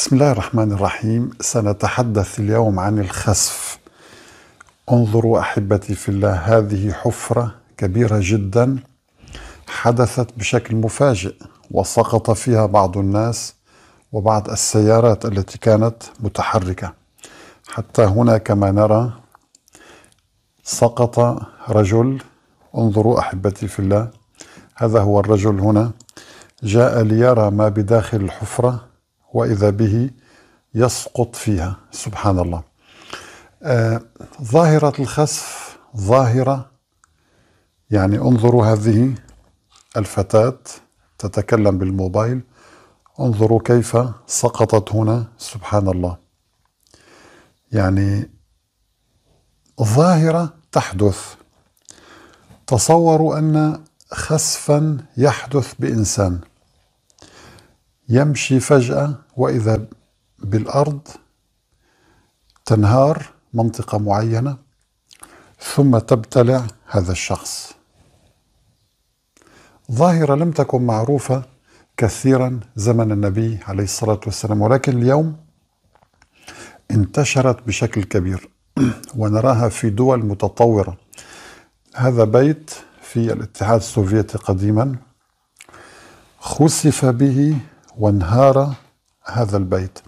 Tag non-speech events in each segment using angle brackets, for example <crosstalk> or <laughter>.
بسم الله الرحمن الرحيم سنتحدث اليوم عن الخسف انظروا احبتي في الله هذه حفره كبيره جدا حدثت بشكل مفاجئ وسقط فيها بعض الناس وبعض السيارات التي كانت متحركه حتى هنا كما نرى سقط رجل انظروا احبتي في الله هذا هو الرجل هنا جاء ليرى ما بداخل الحفره وإذا به يسقط فيها سبحان الله آه ظاهرة الخسف ظاهرة يعني انظروا هذه الفتاة تتكلم بالموبايل انظروا كيف سقطت هنا سبحان الله يعني ظاهرة تحدث تصوروا أن خسفا يحدث بإنسان يمشي فجأة وإذا بالأرض تنهار منطقة معينة ثم تبتلع هذا الشخص ظاهرة لم تكن معروفة كثيرا زمن النبي عليه الصلاة والسلام ولكن اليوم انتشرت بشكل كبير ونراها في دول متطورة هذا بيت في الاتحاد السوفيتي قديما خسف به وانهار هذا البيت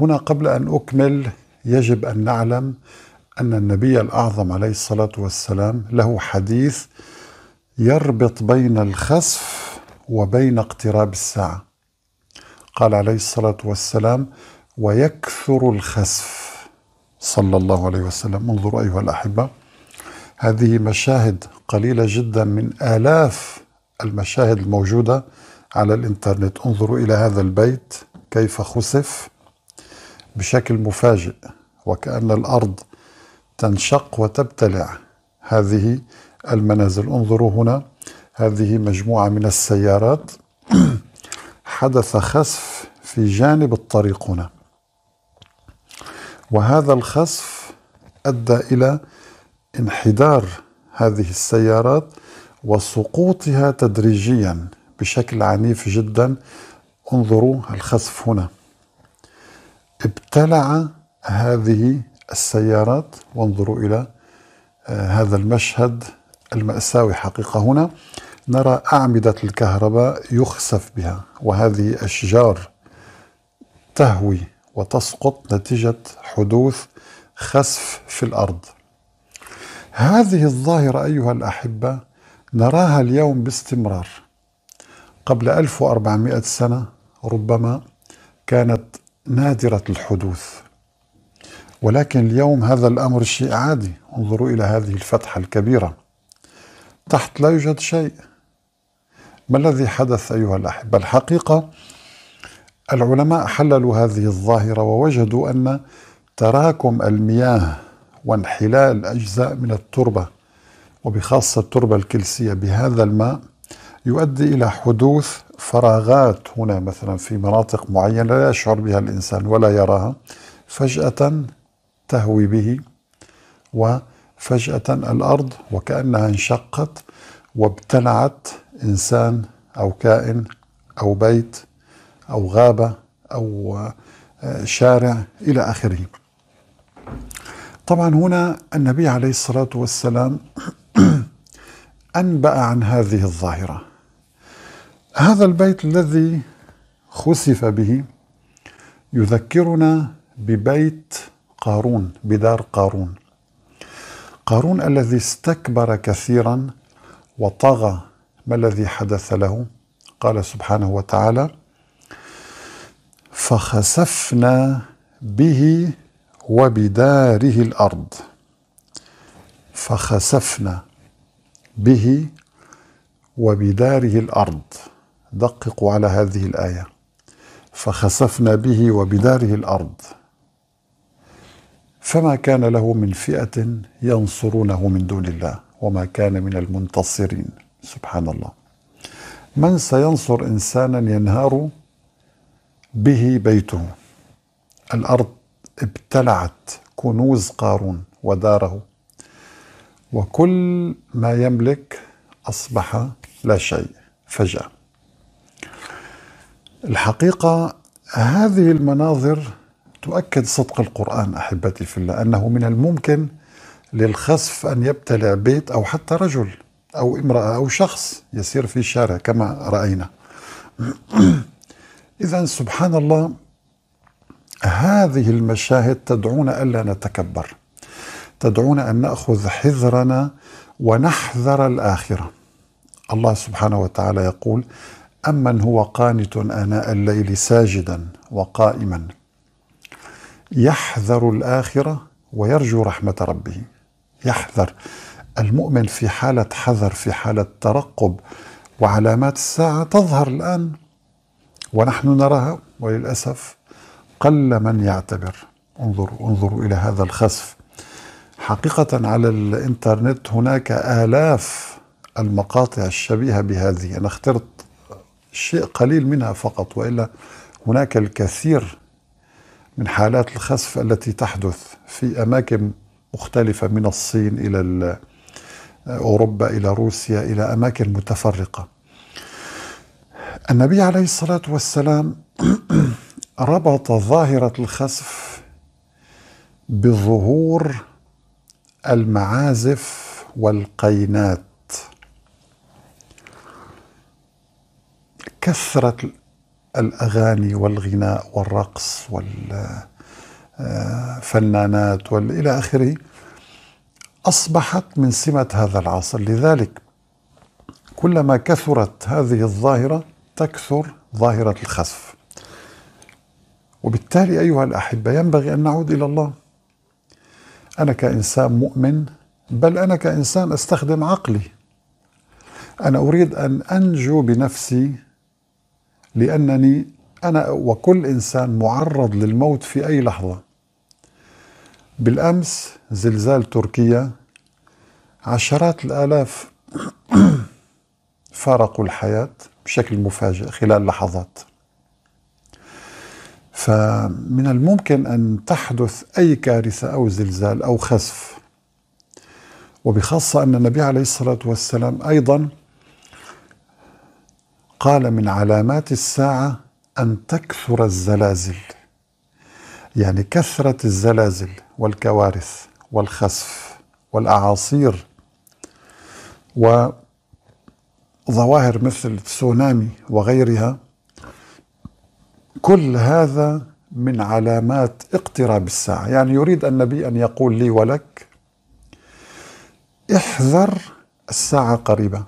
هنا قبل أن أكمل يجب أن نعلم أن النبي الأعظم عليه الصلاة والسلام له حديث يربط بين الخسف وبين اقتراب الساعة قال عليه الصلاة والسلام ويكثر الخسف صلى الله عليه وسلم انظروا أيها الأحبة هذه مشاهد قليلة جدا من آلاف المشاهد الموجودة على الانترنت انظروا الى هذا البيت كيف خسف بشكل مفاجئ وكان الارض تنشق وتبتلع هذه المنازل انظروا هنا هذه مجموعه من السيارات <clears throat> حدث خسف في جانب الطريق هنا وهذا الخسف ادى الى انحدار هذه السيارات وسقوطها تدريجيا بشكل عنيف جدا انظروا الخسف هنا ابتلع هذه السيارات وانظروا إلى آه، هذا المشهد المأساوي حقيقة هنا نرى أعمدة الكهرباء يخسف بها وهذه أشجار تهوي وتسقط نتيجة حدوث خسف في الأرض هذه الظاهرة أيها الأحبة نراها اليوم باستمرار قبل 1400 سنة ربما كانت نادرة الحدوث ولكن اليوم هذا الأمر شيء عادي انظروا إلى هذه الفتحة الكبيرة تحت لا يوجد شيء ما الذي حدث أيها الأحبة الحقيقة العلماء حللوا هذه الظاهرة ووجدوا أن تراكم المياه وانحلال أجزاء من التربة وبخاصة التربة الكلسية بهذا الماء يؤدي إلى حدوث فراغات هنا مثلا في مناطق معينة لا يشعر بها الإنسان ولا يراها فجأة تهوي به وفجأة الأرض وكأنها انشقت وابتلعت إنسان أو كائن أو بيت أو غابة أو شارع إلى آخره طبعا هنا النبي عليه الصلاة والسلام <clears throat> أنبأ عن هذه الظاهرة هذا البيت الذي خسف به يذكرنا ببيت قارون بدار قارون قارون الذي استكبر كثيرا وطغى ما الذي حدث له قال سبحانه وتعالى فخسفنا به وبداره الارض فخسفنا به وبداره الارض دققوا على هذه الآية فخسفنا به وبداره الأرض فما كان له من فئة ينصرونه من دون الله وما كان من المنتصرين سبحان الله من سينصر إنسانا ينهار به بيته الأرض ابتلعت كنوز قارون وداره وكل ما يملك أصبح لا شيء فجأة الحقيقة هذه المناظر تؤكد صدق القرآن أحبتي في الله أنه من الممكن للخسف أن يبتلع بيت أو حتى رجل أو امرأة أو شخص يسير في الشارع كما رأينا <clears throat> إذا سبحان الله هذه المشاهد تدعونا ألا نتكبر تدعونا أن نأخذ حذرنا ونحذر الآخرة الله سبحانه وتعالى يقول أمن هو قانت آناء الليل ساجدا وقائما يحذر الآخرة ويرجو رحمة ربه يحذر المؤمن في حالة حذر في حالة ترقب وعلامات الساعة تظهر الآن ونحن نراها وللأسف قل من يعتبر انظروا انظروا إلى هذا الخسف حقيقة على الإنترنت هناك آلاف المقاطع الشبيهة بهذه أنا اخترت شيء قليل منها فقط والا هناك الكثير من حالات الخسف التي تحدث في اماكن مختلفه من الصين الى اوروبا الى روسيا الى اماكن متفرقه. النبي عليه الصلاه والسلام <clears throat> ربط ظاهره الخسف بظهور المعازف والقينات كثرة الأغاني والغناء والرقص والفنانات آه، والإلى آخره أصبحت من سمة هذا العصر لذلك كلما كثرت هذه الظاهرة تكثر ظاهرة الخسف وبالتالي أيها الأحبة ينبغي أن نعود إلى الله أنا كإنسان مؤمن بل أنا كإنسان أستخدم عقلي أنا أريد أن أنجو بنفسي لأنني أنا وكل إنسان معرض للموت في أي لحظة بالأمس زلزال تركيا عشرات الآلاف <clears throat> فارقوا الحياة بشكل مفاجئ خلال لحظات فمن الممكن أن تحدث أي كارثة أو زلزال أو خسف وبخاصة أن النبي عليه الصلاة والسلام أيضا قال من علامات الساعة أن تكثر الزلازل يعني كثرة الزلازل والكوارث والخسف والأعاصير وظواهر مثل التسونامي وغيرها كل هذا من علامات اقتراب الساعة يعني يريد النبي أن يقول لي ولك احذر الساعة قريبة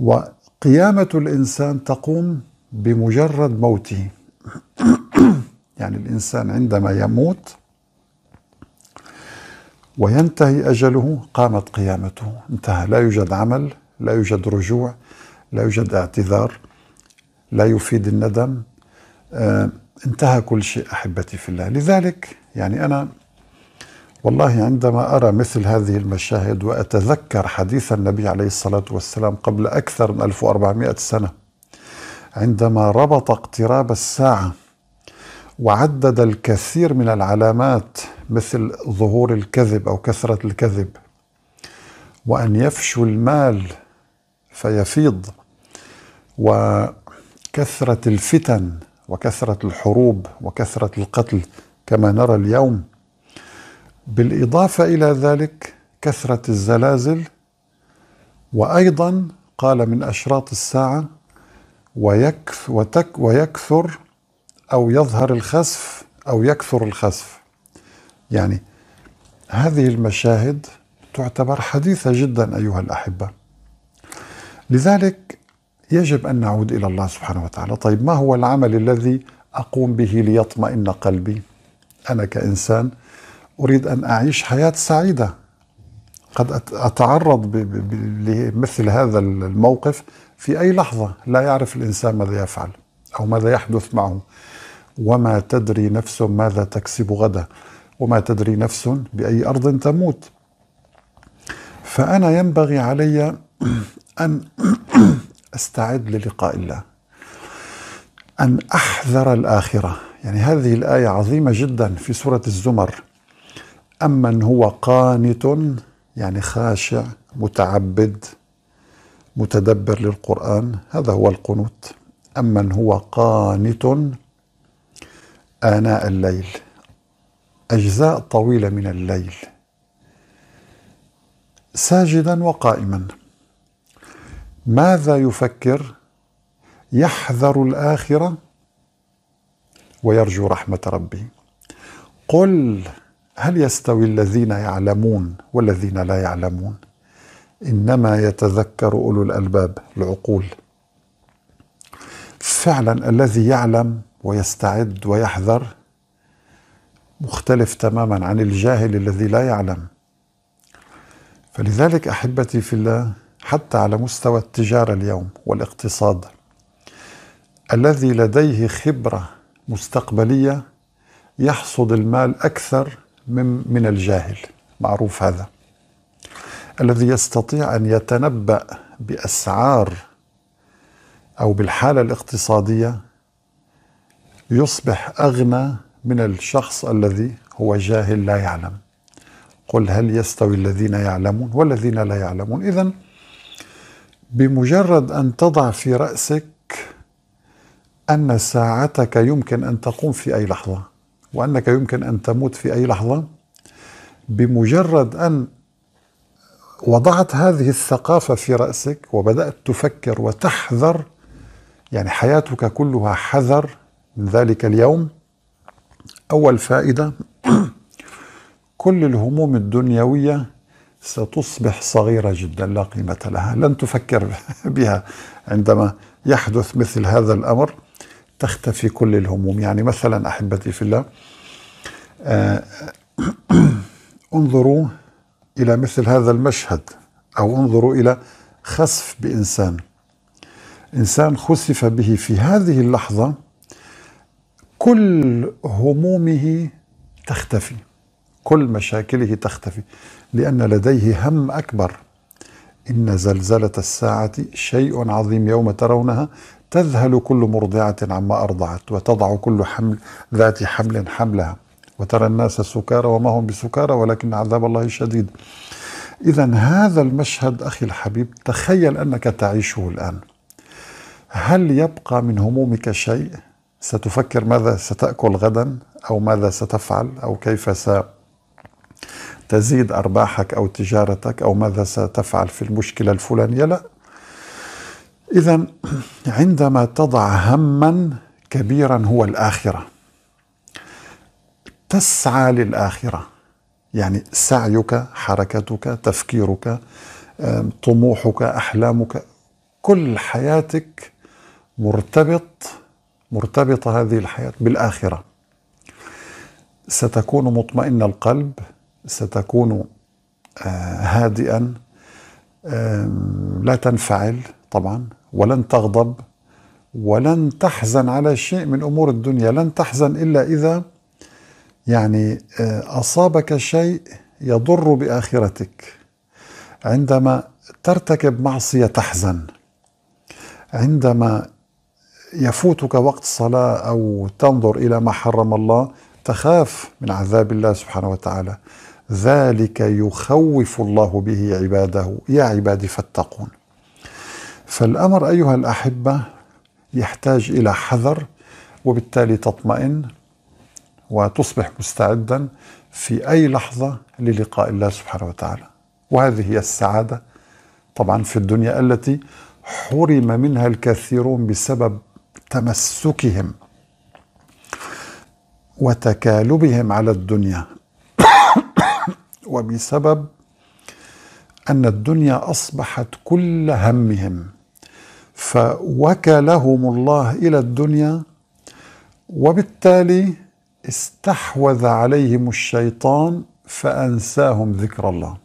و قيامة الإنسان تقوم بمجرد موته <clears throat> يعني الإنسان عندما يموت وينتهي أجله قامت قيامته انتهى لا يوجد عمل لا يوجد رجوع لا يوجد اعتذار لا يفيد الندم آه، انتهى كل شيء أحبتي في الله لذلك يعني أنا والله عندما أرى مثل هذه المشاهد وأتذكر حديث النبي عليه الصلاة والسلام قبل أكثر من 1400 سنة عندما ربط اقتراب الساعة وعدد الكثير من العلامات مثل ظهور الكذب أو كثرة الكذب وأن يفشو المال فيفيض وكثرة الفتن وكثرة الحروب وكثرة القتل كما نرى اليوم بالاضافه الى ذلك كثره الزلازل وايضا قال من اشراط الساعه ويكث وتك ويكثر او يظهر الخسف او يكثر الخسف يعني هذه المشاهد تعتبر حديثه جدا ايها الاحبه لذلك يجب ان نعود الى الله سبحانه وتعالى طيب ما هو العمل الذي اقوم به ليطمئن قلبي انا كانسان أريد أن أعيش حياة سعيدة قد أتعرض لمثل هذا الموقف في أي لحظة لا يعرف الإنسان ماذا يفعل أو ماذا يحدث معه وما تدري نفس ماذا تكسب غدا وما تدري نفس بأي أرض تموت فأنا ينبغي علي <clears throat> أن <clears throat> أستعد للقاء الله أن أحذر الآخرة يعني هذه الآية عظيمة جدا في سورة الزمر أمن هو قانت يعني خاشع متعبد متدبر للقرآن هذا هو القنوت أمن هو قانت آناء الليل أجزاء طويلة من الليل ساجدا وقائما ماذا يفكر يحذر الآخرة ويرجو رحمة ربي قل هل يستوي الذين يعلمون والذين لا يعلمون انما يتذكر اولو الالباب العقول فعلا الذي يعلم ويستعد ويحذر مختلف تماما عن الجاهل الذي لا يعلم فلذلك احبتي في الله حتى على مستوى التجاره اليوم والاقتصاد الذي لديه خبره مستقبليه يحصد المال اكثر من, من الجاهل معروف هذا الذي يستطيع أن يتنبأ بأسعار أو بالحالة الاقتصادية يصبح أغنى من الشخص الذي هو جاهل لا يعلم قل هل يستوي الذين يعلمون والذين لا يعلمون إذا بمجرد أن تضع في رأسك أن ساعتك يمكن أن تقوم في أي لحظة وأنك يمكن أن تموت في أي لحظة بمجرد أن وضعت هذه الثقافة في رأسك وبدأت تفكر وتحذر يعني حياتك كلها حذر من ذلك اليوم أول فائدة <clears throat> كل الهموم الدنيوية ستصبح صغيرة جدا لا قيمة لها لن تفكر <laughs> بها عندما يحدث مثل هذا الأمر تختفي كل الهموم يعني مثلا أحبتي في الله آه، <clears throat> انظروا إلى مثل هذا المشهد أو انظروا إلى خسف بإنسان إنسان خسف به في هذه اللحظة كل همومه تختفي كل مشاكله تختفي لأن لديه هم أكبر إن زلزلة الساعة شيء عظيم يوم ترونها تذهل كل مرضعة عما أرضعت وتضع كل حمل ذات حمل حملها وترى الناس سكارى وما هم بسكارى ولكن عذاب الله شديد إذا هذا المشهد أخي الحبيب تخيل أنك تعيشه الآن هل يبقى من همومك شيء؟ ستفكر ماذا ستأكل غدا أو ماذا ستفعل أو كيف س تزيد أرباحك أو تجارتك أو ماذا ستفعل في المشكلة الفلانية لا اذا عندما تضع هما كبيرا هو الاخره تسعى للاخره يعني سعيك حركتك تفكيرك طموحك احلامك كل حياتك مرتبط مرتبطه هذه الحياه بالاخره ستكون مطمئن القلب ستكون آه، هادئا لا تنفعل طبعا ولن تغضب ولن تحزن على شيء من امور الدنيا لن تحزن الا اذا يعني آه، اصابك شيء يضر باخرتك عندما ترتكب معصيه تحزن عندما يفوتك وقت صلاه او تنظر الى ما حرم الله تخاف من عذاب الله سبحانه وتعالى ذلك يخوف الله به عباده يا عبادي فاتقون فالامر ايها الاحبه يحتاج الى حذر وبالتالي تطمئن وتصبح مستعدا في اي لحظه للقاء الله سبحانه وتعالى وهذه هي السعاده طبعا في الدنيا التي حرم منها الكثيرون بسبب تمسكهم وتكالبهم على الدنيا <coughs> وبسبب ان الدنيا اصبحت كل همهم فوكلهم الله إلى الدنيا وبالتالي استحوذ عليهم الشيطان فأنساهم ذكر الله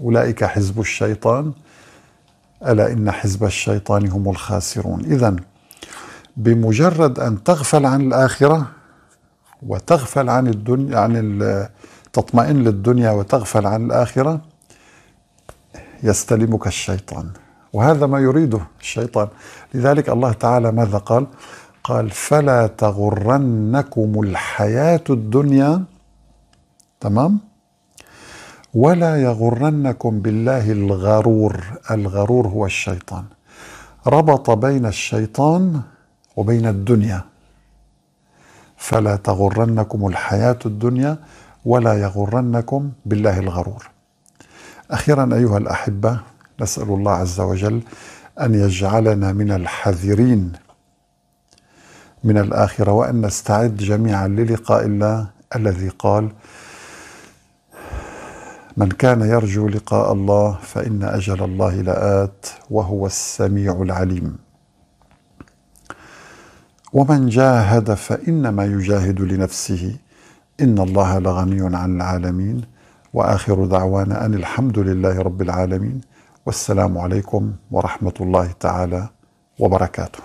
أولئك حزب الشيطان ألا إن حزب الشيطان هم الخاسرون إذا بمجرد أن تغفل عن الآخرة وتغفل عن الدنيا عن تطمئن للدنيا وتغفل عن الآخرة يستلمك الشيطان وهذا ما يريده الشيطان لذلك الله تعالى ماذا قال قال فلا تغرنكم الحياة الدنيا تمام ولا يغرنكم بالله الغرور الغرور هو الشيطان ربط بين الشيطان وبين الدنيا فلا تغرنكم الحياة الدنيا ولا يغرنكم بالله الغرور أخيرا أيها الأحبة نسال الله عز وجل ان يجعلنا من الحذرين من الاخره وان نستعد جميعا للقاء الله الذي قال من كان يرجو لقاء الله فان اجل الله لات وهو السميع العليم ومن جاهد فانما يجاهد لنفسه ان الله لغني عن العالمين واخر دعوانا ان الحمد لله رب العالمين والسلام عليكم ورحمه الله تعالى وبركاته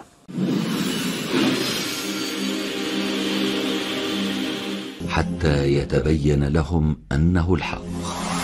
حتى يتبين لهم انه الحق